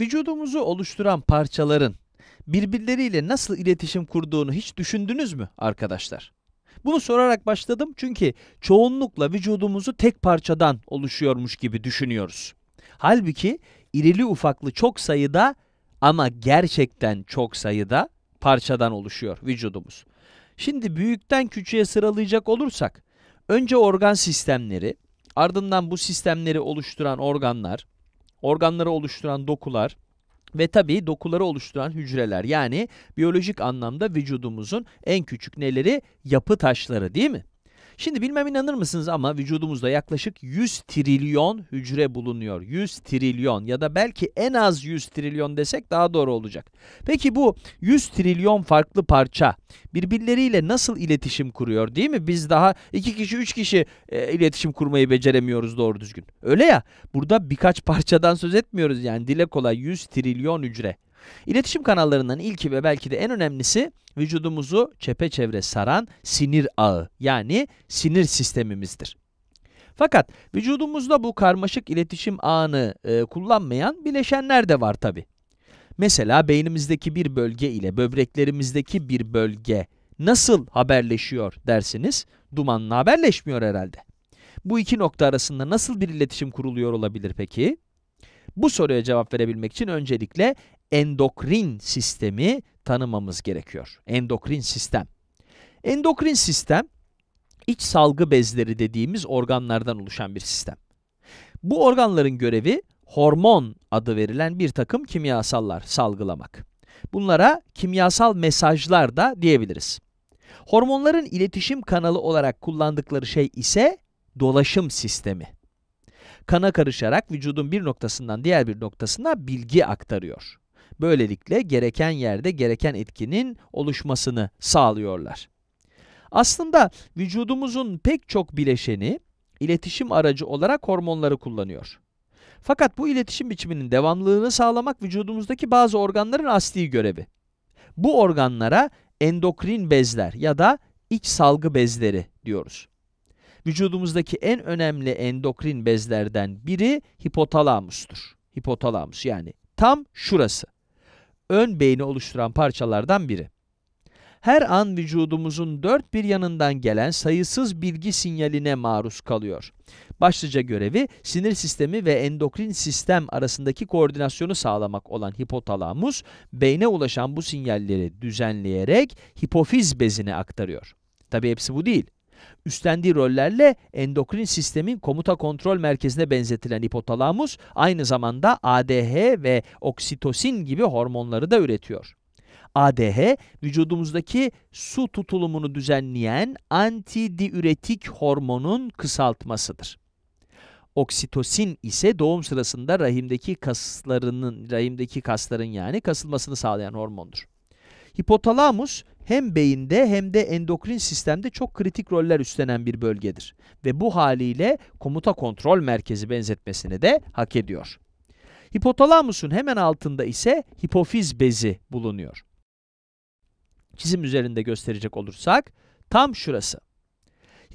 Vücudumuzu oluşturan parçaların birbirleriyle nasıl iletişim kurduğunu hiç düşündünüz mü arkadaşlar? Bunu sorarak başladım çünkü çoğunlukla vücudumuzu tek parçadan oluşuyormuş gibi düşünüyoruz. Halbuki irili ufaklı çok sayıda ama gerçekten çok sayıda parçadan oluşuyor vücudumuz. Şimdi büyükten küçüğe sıralayacak olursak önce organ sistemleri, ardından bu sistemleri oluşturan organlar, organları oluşturan dokular ve tabii dokuları oluşturan hücreler yani biyolojik anlamda vücudumuzun en küçük neleri yapı taşları değil mi? Şimdi bilmem inanır mısınız ama vücudumuzda yaklaşık 100 trilyon hücre bulunuyor. 100 trilyon ya da belki en az 100 trilyon desek daha doğru olacak. Peki bu 100 trilyon farklı parça birbirleriyle nasıl iletişim kuruyor değil mi? Biz daha 2 kişi 3 kişi e, iletişim kurmayı beceremiyoruz doğru düzgün. Öyle ya burada birkaç parçadan söz etmiyoruz yani dile kolay 100 trilyon hücre. İletişim kanallarından ilki ve belki de en önemlisi vücudumuzu çepeçevre saran sinir ağı yani sinir sistemimizdir. Fakat vücudumuzda bu karmaşık iletişim ağını e, kullanmayan bileşenler de var tabi. Mesela beynimizdeki bir bölge ile böbreklerimizdeki bir bölge nasıl haberleşiyor dersiniz? Dumanla haberleşmiyor herhalde. Bu iki nokta arasında nasıl bir iletişim kuruluyor olabilir peki? Bu soruya cevap verebilmek için öncelikle endokrin sistemi tanımamız gerekiyor. Endokrin sistem. Endokrin sistem iç salgı bezleri dediğimiz organlardan oluşan bir sistem. Bu organların görevi hormon adı verilen bir takım kimyasallar salgılamak. Bunlara kimyasal mesajlar da diyebiliriz. Hormonların iletişim kanalı olarak kullandıkları şey ise dolaşım sistemi. Kana karışarak vücudun bir noktasından diğer bir noktasına bilgi aktarıyor. Böylelikle gereken yerde gereken etkinin oluşmasını sağlıyorlar. Aslında vücudumuzun pek çok bileşeni iletişim aracı olarak hormonları kullanıyor. Fakat bu iletişim biçiminin devamlılığını sağlamak vücudumuzdaki bazı organların asli görevi. Bu organlara endokrin bezler ya da iç salgı bezleri diyoruz. Vücudumuzdaki en önemli endokrin bezlerden biri hipotalamustur. Hipotalamus yani tam şurası ön beyni oluşturan parçalardan biri. Her an vücudumuzun dört bir yanından gelen sayısız bilgi sinyaline maruz kalıyor. Başlıca görevi sinir sistemi ve endokrin sistem arasındaki koordinasyonu sağlamak olan hipotalamus, beyne ulaşan bu sinyalleri düzenleyerek hipofiz bezine aktarıyor. Tabi hepsi bu değil. Üstlendiği rollerle endokrin sistemin komuta kontrol merkezine benzetilen hipotalamus aynı zamanda ADH ve oksitosin gibi hormonları da üretiyor. ADH vücudumuzdaki su tutulumunu düzenleyen antidiüretik hormonun kısaltmasıdır. Oksitosin ise doğum sırasında rahimdeki kaslarının rahimdeki kasların yani kasılmasını sağlayan hormondur. Hipotalamus hem beyinde hem de endokrin sistemde çok kritik roller üstlenen bir bölgedir ve bu haliyle komuta kontrol merkezi benzetmesini de hak ediyor. Hipotalamusun hemen altında ise hipofiz bezi bulunuyor. Çizim üzerinde gösterecek olursak tam şurası.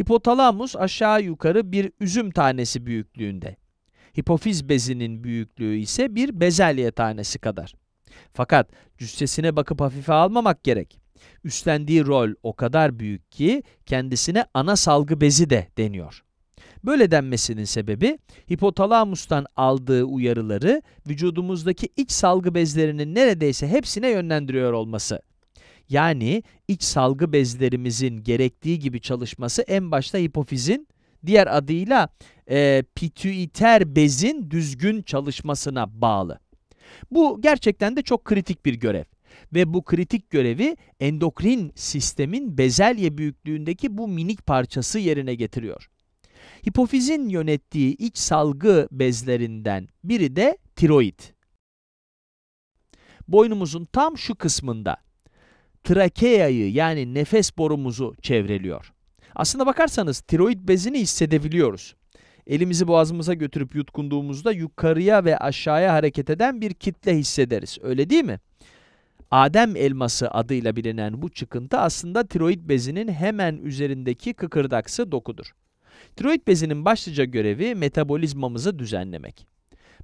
Hipotalamus aşağı yukarı bir üzüm tanesi büyüklüğünde. Hipofiz bezinin büyüklüğü ise bir bezelye tanesi kadar. Fakat cüssesine bakıp hafife almamak gerek. Üstlendiği rol o kadar büyük ki kendisine ana salgı bezi de deniyor. Böyle denmesinin sebebi hipotalamustan aldığı uyarıları vücudumuzdaki iç salgı bezlerinin neredeyse hepsine yönlendiriyor olması. Yani iç salgı bezlerimizin gerektiği gibi çalışması en başta hipofizin diğer adıyla e, pitüiter bezin düzgün çalışmasına bağlı. Bu gerçekten de çok kritik bir görev ve bu kritik görevi endokrin sistemin bezelye büyüklüğündeki bu minik parçası yerine getiriyor. Hipofizin yönettiği iç salgı bezlerinden biri de tiroid. Boynumuzun tam şu kısmında trakeayı yani nefes borumuzu çevreliyor. Aslında bakarsanız tiroid bezini hissedebiliyoruz. Elimizi boğazımıza götürüp yutkunduğumuzda yukarıya ve aşağıya hareket eden bir kitle hissederiz. Öyle değil mi? Adem elması adıyla bilinen bu çıkıntı aslında tiroid bezinin hemen üzerindeki kıkırdaksı dokudur. Tiroid bezinin başlıca görevi metabolizmamızı düzenlemek.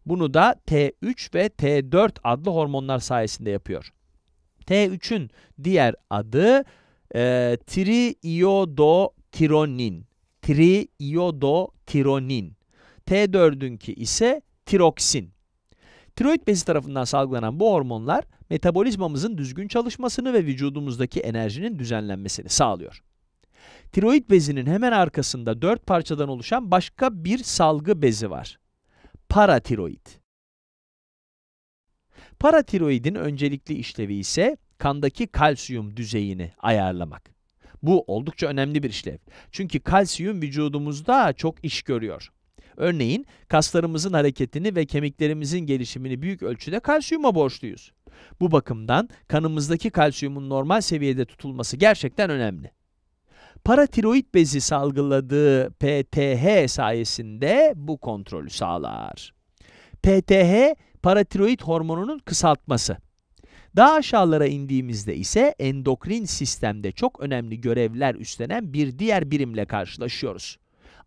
Bunu da T3 ve T4 adlı hormonlar sayesinde yapıyor. T3'ün diğer adı e, triiodotironin. Triiodotironin. T4'ünki ise tiroksin. Tiroid bezi tarafından salgılanan bu hormonlar metabolizmamızın düzgün çalışmasını ve vücudumuzdaki enerjinin düzenlenmesini sağlıyor. Tiroid bezinin hemen arkasında dört parçadan oluşan başka bir salgı bezi var. Paratiroid. Paratiroidin öncelikli işlevi ise kandaki kalsiyum düzeyini ayarlamak. Bu oldukça önemli bir işlev. Çünkü kalsiyum vücudumuzda çok iş görüyor. Örneğin kaslarımızın hareketini ve kemiklerimizin gelişimini büyük ölçüde kalsiyuma borçluyuz. Bu bakımdan kanımızdaki kalsiyumun normal seviyede tutulması gerçekten önemli. Paratiroid bezi salgıladığı PTH sayesinde bu kontrolü sağlar. PTH, paratiroid hormonunun kısaltması. Daha aşağılara indiğimizde ise endokrin sistemde çok önemli görevler üstlenen bir diğer birimle karşılaşıyoruz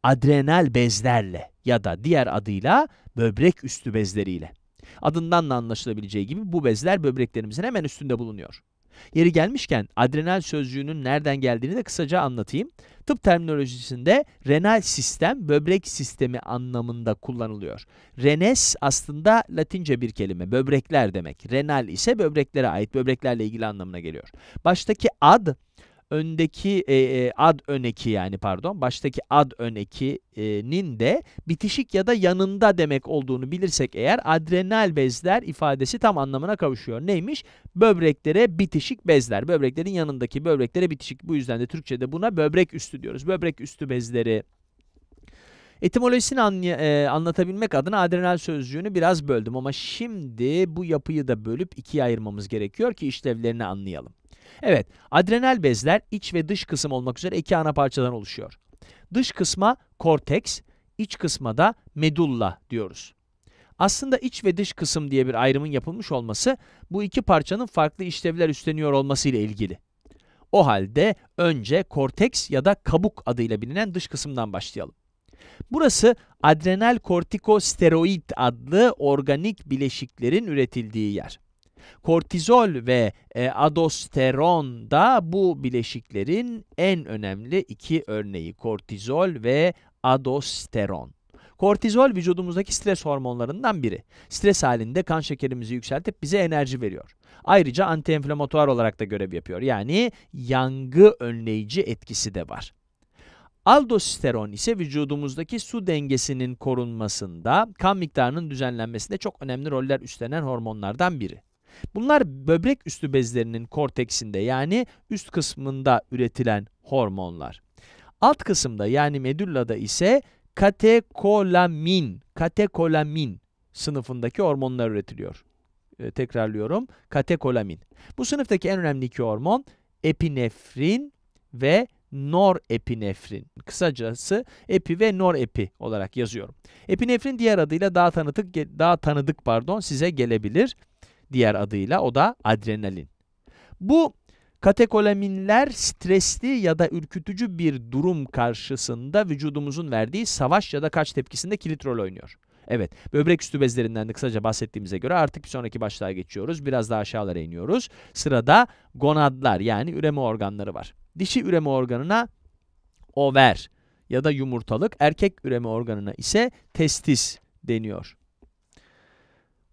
adrenal bezlerle ya da diğer adıyla böbrek üstü bezleriyle. Adından da anlaşılabileceği gibi bu bezler böbreklerimizin hemen üstünde bulunuyor. Yeri gelmişken adrenal sözcüğünün nereden geldiğini de kısaca anlatayım. Tıp terminolojisinde renal sistem böbrek sistemi anlamında kullanılıyor. Renes aslında Latince bir kelime, böbrekler demek. Renal ise böbreklere ait, böbreklerle ilgili anlamına geliyor. Baştaki ad öndeki e, e, ad öneki yani pardon baştaki ad önekinin de bitişik ya da yanında demek olduğunu bilirsek eğer adrenal bezler ifadesi tam anlamına kavuşuyor. Neymiş? Böbreklere bitişik bezler. Böbreklerin yanındaki böbreklere bitişik. Bu yüzden de Türkçe'de buna böbrek üstü diyoruz. Böbrek üstü bezleri. Etimolojisini an, e, anlatabilmek adına adrenal sözcüğünü biraz böldüm ama şimdi bu yapıyı da bölüp ikiye ayırmamız gerekiyor ki işlevlerini anlayalım. Evet, adrenal bezler iç ve dış kısım olmak üzere iki ana parçadan oluşuyor. Dış kısma korteks, iç kısma da medulla diyoruz. Aslında iç ve dış kısım diye bir ayrımın yapılmış olması bu iki parçanın farklı işlevler üstleniyor olması ile ilgili. O halde önce korteks ya da kabuk adıyla bilinen dış kısımdan başlayalım. Burası adrenal kortikosteroid adlı organik bileşiklerin üretildiği yer. Kortizol ve e, adosteron da bu bileşiklerin en önemli iki örneği. Kortizol ve adosteron. Kortizol vücudumuzdaki stres hormonlarından biri. Stres halinde kan şekerimizi yükseltip bize enerji veriyor. Ayrıca antienflamatuar olarak da görev yapıyor. Yani yangı önleyici etkisi de var. Aldosteron ise vücudumuzdaki su dengesinin korunmasında, kan miktarının düzenlenmesinde çok önemli roller üstlenen hormonlardan biri. Bunlar böbrek üstü bezlerinin korteksinde yani üst kısmında üretilen hormonlar. Alt kısımda yani medullada ise katekolamin, katekolamin sınıfındaki hormonlar üretiliyor. E, tekrarlıyorum. Katekolamin. Bu sınıftaki en önemli iki hormon epinefrin ve norepinefrin. Kısacası epi ve norepi olarak yazıyorum. Epinefrin diğer adıyla daha tanıdık daha tanıdık pardon size gelebilir. Diğer adıyla o da adrenalin. Bu katekolaminler stresli ya da ürkütücü bir durum karşısında vücudumuzun verdiği savaş ya da kaç tepkisinde kilit rol oynuyor. Evet, böbrek üstü bezlerinden de kısaca bahsettiğimize göre artık bir sonraki başlığa geçiyoruz. Biraz daha aşağılara iniyoruz. Sırada gonadlar yani üreme organları var. Dişi üreme organına over ya da yumurtalık, erkek üreme organına ise testis deniyor.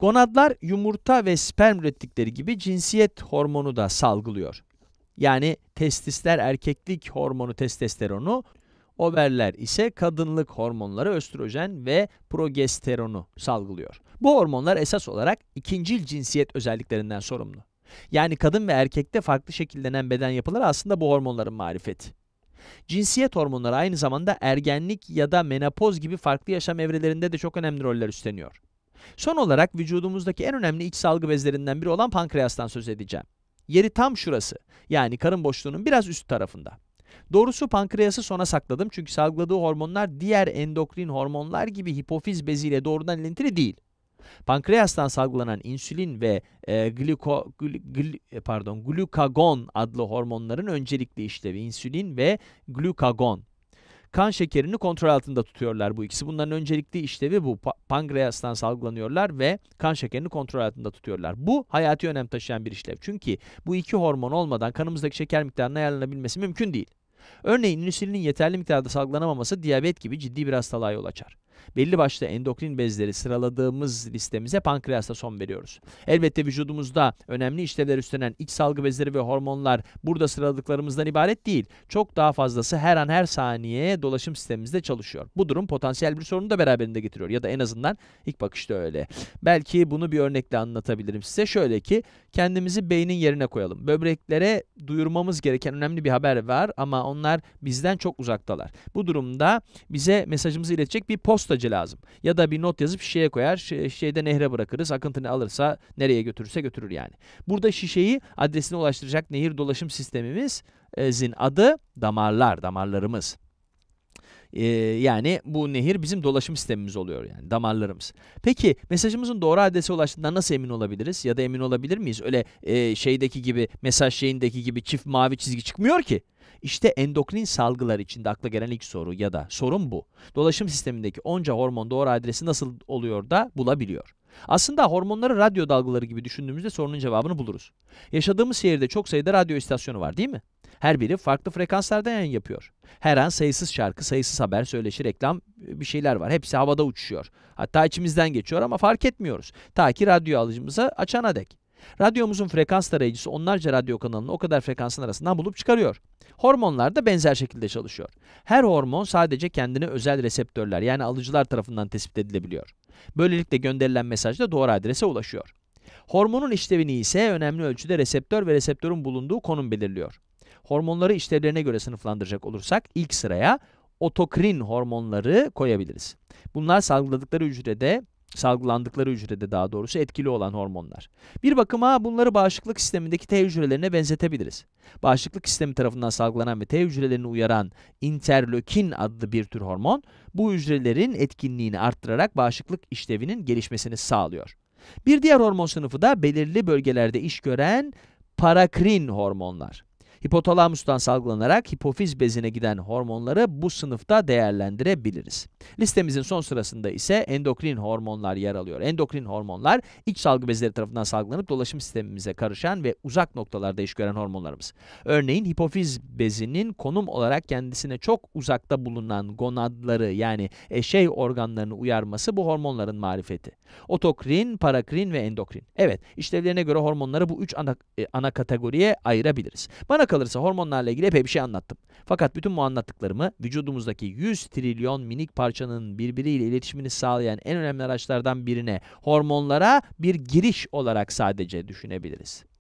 Gonadlar yumurta ve sperm ürettikleri gibi cinsiyet hormonu da salgılıyor. Yani testisler erkeklik hormonu testosteronu, overler ise kadınlık hormonları östrojen ve progesteronu salgılıyor. Bu hormonlar esas olarak ikincil cinsiyet özelliklerinden sorumlu. Yani kadın ve erkekte farklı şekillenen beden yapıları aslında bu hormonların marifeti. Cinsiyet hormonları aynı zamanda ergenlik ya da menopoz gibi farklı yaşam evrelerinde de çok önemli roller üstleniyor. Son olarak vücudumuzdaki en önemli iç salgı bezlerinden biri olan pankreastan söz edeceğim. Yeri tam şurası, yani karın boşluğunun biraz üst tarafında. Doğrusu pankreası sona sakladım çünkü salgıladığı hormonlar diğer endokrin hormonlar gibi hipofiz beziyle doğrudan ilintili değil. Pankreastan salgılanan insülin ve e, gliko, gl, gl, e, pardon, glukagon adlı hormonların öncelikli işlevi insülin ve glukagon kan şekerini kontrol altında tutuyorlar bu ikisi. Bunların öncelikli işlevi bu. pankreastan salgılanıyorlar ve kan şekerini kontrol altında tutuyorlar. Bu hayati önem taşıyan bir işlev. Çünkü bu iki hormon olmadan kanımızdaki şeker miktarının ayarlanabilmesi mümkün değil. Örneğin insülinin yeterli miktarda salgılanamaması diyabet gibi ciddi bir hastalığa yol açar belli başlı endokrin bezleri sıraladığımız listemize pankreasta son veriyoruz. Elbette vücudumuzda önemli işlevler üstlenen iç salgı bezleri ve hormonlar burada sıraladıklarımızdan ibaret değil. Çok daha fazlası her an her saniye dolaşım sistemimizde çalışıyor. Bu durum potansiyel bir sorunu da beraberinde getiriyor ya da en azından ilk bakışta öyle. Belki bunu bir örnekle anlatabilirim size. Şöyle ki kendimizi beynin yerine koyalım. Böbreklere duyurmamız gereken önemli bir haber var ama onlar bizden çok uzaktalar. Bu durumda bize mesajımızı iletecek bir posta postacı lazım. Ya da bir not yazıp şişeye koyar. Şişeyi nehre bırakırız. Akıntını alırsa nereye götürürse götürür yani. Burada şişeyi adresine ulaştıracak nehir dolaşım sistemimizin adı damarlar, damarlarımız. Ee, yani bu nehir bizim dolaşım sistemimiz oluyor yani damarlarımız. Peki mesajımızın doğru adrese ulaştığından nasıl emin olabiliriz ya da emin olabilir miyiz? Öyle e, şeydeki gibi mesaj şeyindeki gibi çift mavi çizgi çıkmıyor ki. İşte endokrin salgılar içinde akla gelen ilk soru ya da sorun bu. Dolaşım sistemindeki onca hormon doğru adresi nasıl oluyor da bulabiliyor. Aslında hormonları radyo dalgaları gibi düşündüğümüzde sorunun cevabını buluruz. Yaşadığımız şehirde çok sayıda radyo istasyonu var değil mi? Her biri farklı frekanslardan yayın yapıyor. Her an sayısız şarkı, sayısız haber, söyleşi, reklam e, bir şeyler var. Hepsi havada uçuşuyor. Hatta içimizden geçiyor ama fark etmiyoruz. Ta ki radyo alıcımıza açana dek. Radyomuzun frekans tarayıcısı onlarca radyo kanalını o kadar frekansın arasından bulup çıkarıyor. Hormonlar da benzer şekilde çalışıyor. Her hormon sadece kendine özel reseptörler yani alıcılar tarafından tespit edilebiliyor. Böylelikle gönderilen mesaj da doğru adrese ulaşıyor. Hormonun işlevini ise önemli ölçüde reseptör ve reseptörün bulunduğu konum belirliyor. Hormonları işlevlerine göre sınıflandıracak olursak ilk sıraya otokrin hormonları koyabiliriz. Bunlar salgıladıkları hücrede salgılandıkları hücrede daha doğrusu etkili olan hormonlar. Bir bakıma bunları bağışıklık sistemindeki T hücrelerine benzetebiliriz. Bağışıklık sistemi tarafından salgılanan ve T hücrelerini uyaran interlökin adlı bir tür hormon, bu hücrelerin etkinliğini arttırarak bağışıklık işlevinin gelişmesini sağlıyor. Bir diğer hormon sınıfı da belirli bölgelerde iş gören parakrin hormonlar. Hipotalamustan salgılanarak hipofiz bezine giden hormonları bu sınıfta değerlendirebiliriz. Listemizin son sırasında ise endokrin hormonlar yer alıyor. Endokrin hormonlar iç salgı bezleri tarafından salgılanıp dolaşım sistemimize karışan ve uzak noktalarda iş gören hormonlarımız. Örneğin hipofiz bezinin konum olarak kendisine çok uzakta bulunan gonadları yani eşey organlarını uyarması bu hormonların marifeti. Otokrin, parakrin ve endokrin. Evet, işlevlerine göre hormonları bu üç ana, e, ana kategoriye ayırabiliriz. Bana kalırsa hormonlarla ilgili epey bir şey anlattım. Fakat bütün bu anlattıklarımı vücudumuzdaki 100 trilyon minik parçanın birbiriyle iletişimini sağlayan en önemli araçlardan birine, hormonlara bir giriş olarak sadece düşünebiliriz.